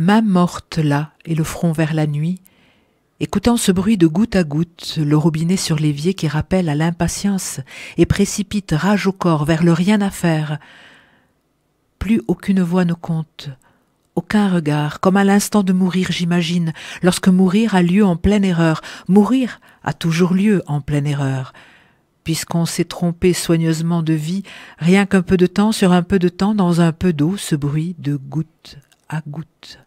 main morte là et le front vers la nuit, écoutant ce bruit de goutte à goutte, le robinet sur l'évier qui rappelle à l'impatience et précipite rage au corps vers le rien à faire. Plus aucune voix ne compte, aucun regard, comme à l'instant de mourir, j'imagine, lorsque mourir a lieu en pleine erreur, mourir a toujours lieu en pleine erreur. Puisqu'on s'est trompé soigneusement de vie, rien qu'un peu de temps sur un peu de temps dans un peu d'eau, ce bruit de goutte à goutte.